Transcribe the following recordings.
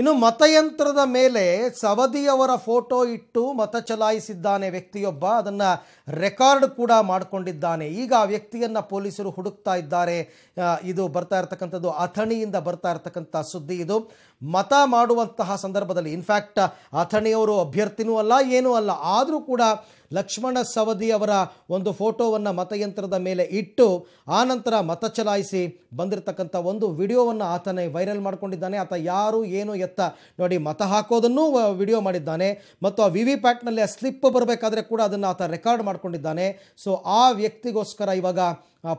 ಇನ್ನು ಮತಯಂತ್ರದ ಮೇಲೆ ಸವದಿಯವರ ಫೋಟೋ ಇಟ್ಟು ಮತ ಚಲಾಯಿಸಿದ್ದಾನೆ ವ್ಯಕ್ತಿಯೊಬ್ಬ ಅದನ್ನು ರೆಕಾರ್ಡ್ ಕೂಡ ಮಾಡಿಕೊಂಡಿದ್ದಾನೆ ಈಗ ಆ ವ್ಯಕ್ತಿಯನ್ನು ಪೊಲೀಸರು ಹುಡುಕ್ತಾ ಇದ್ದಾರೆ ಇದು ಬರ್ತಾ ಇರತಕ್ಕಂಥದ್ದು ಅಥಣಿಯಿಂದ ಬರ್ತಾ ಇರತಕ್ಕಂಥ ಸುದ್ದಿ ಇದು ಮತ ಮಾಡುವಂತಹ ಸಂದರ್ಭದಲ್ಲಿ ಇನ್ಫ್ಯಾಕ್ಟ್ ಅಥಣಿಯವರು ಅಭ್ಯರ್ಥಿನೂ ಅಲ್ಲ ಏನೂ ಅಲ್ಲ ಆದರೂ ಕೂಡ ಲಕ್ಷ್ಮಣ ಸವದಿ ಅವರ ಒಂದು ಫೋಟೋವನ್ನು ಮತಯಂತ್ರದ ಮೇಲೆ ಇಟ್ಟು ಆನಂತರ ಮತ ಚಲಾಯಿಸಿ ಬಂದಿರತಕ್ಕಂಥ ಒಂದು ವಿಡಿಯೋವನ್ನು ಆತನೇ ವೈರಲ್ ಮಾಡ್ಕೊಂಡಿದ್ದಾನೆ ಆತ ಯಾರು ಏನು ಎತ್ತ ನೋಡಿ ಮತ ಹಾಕೋದನ್ನೂ ವಿಡಿಯೋ ಮಾಡಿದ್ದಾನೆ ಮತ್ತು ಆ ವಿ ವಿ ಪ್ಯಾಟ್ನಲ್ಲಿ ಆ ಸ್ಲಿಪ್ ಬರಬೇಕಾದ್ರೆ ಕೂಡ ಅದನ್ನು ಆತ ರೆಕಾರ್ಡ್ ಮಾಡ್ಕೊಂಡಿದ್ದಾನೆ ಸೊ ಆ ವ್ಯಕ್ತಿಗೋಸ್ಕರ ಇವಾಗ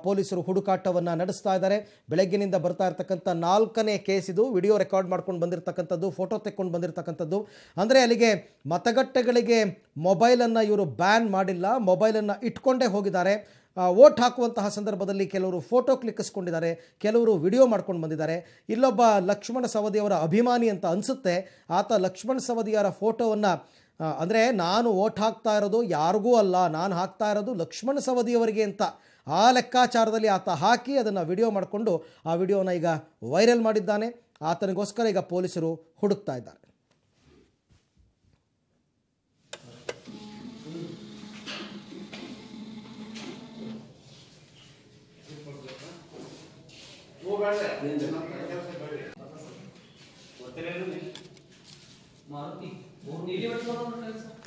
ಪೊಲೀಸರು ಹುಡುಕಾಟವನ್ನು ನಡೆಸ್ತಾ ಇದ್ದಾರೆ ಬೆಳಗ್ಗಿನಿಂದ ಬರ್ತಾ ಇರತಕ್ಕಂಥ ನಾಲ್ಕನೇ ಕೇಸ್ ಇದು ವಿಡಿಯೋ ರೆಕಾರ್ಡ್ ಮಾಡ್ಕೊಂಡು ಬಂದಿರತಕ್ಕಂಥದ್ದು ಫೋಟೋ ತೆಕ್ಕೊಂಡು ಬಂದಿರತಕ್ಕಂಥದ್ದು ಅಂದರೆ ಅಲ್ಲಿಗೆ ಮತಗಟ್ಟೆಗಳಿಗೆ ಮೊಬೈಲನ್ನು ಇವರು ಬ್ಯಾನ್ ಮಾಡಿಲ್ಲ ಮೊಬೈಲನ್ನು ಇಟ್ಕೊಂಡೇ ಹೋಗಿದ್ದಾರೆ ವೋಟ್ ಹಾಕುವಂತಹ ಸಂದರ್ಭದಲ್ಲಿ ಕೆಲವರು ಫೋಟೋ ಕ್ಲಿಕ್ಕಿಸ್ಕೊಂಡಿದ್ದಾರೆ ಕೆಲವರು ವಿಡಿಯೋ ಮಾಡ್ಕೊಂಡು ಬಂದಿದ್ದಾರೆ ಇಲ್ಲೊಬ್ಬ ಲಕ್ಷ್ಮಣ ಸವದಿಯವರ ಅಭಿಮಾನಿ ಅಂತ ಅನಿಸುತ್ತೆ ಆತ ಲಕ್ಷ್ಮಣ ಸವದಿಯವರ ಫೋಟೋವನ್ನು ಅಂದರೆ ನಾನು ವೋಟ್ ಹಾಕ್ತಾ ಇರೋದು ಯಾರಿಗೂ ಅಲ್ಲ ನಾನು ಹಾಕ್ತಾ ಇರೋದು ಲಕ್ಷ್ಮಣ ಸವದಿಯವರಿಗೆ ಅಂತ ಆ ಲೆಕ್ಕಾಚಾರದಲ್ಲಿ ಆತ ಹಾಕಿ ಅದನ್ನು ವಿಡಿಯೋ ಮಾಡಿಕೊಂಡು ಆ ವಿಡಿಯೋನ ಈಗ ವೈರಲ್ ಮಾಡಿದ್ದಾನೆ ಆತನಿಗೋಸ್ಕರ ಈಗ ಪೊಲೀಸರು ಹುಡುಕ್ತಾ ಇದ್ದಾರೆ మారుతి నీళ్ళు పెట్టుకోవడం తెలుసా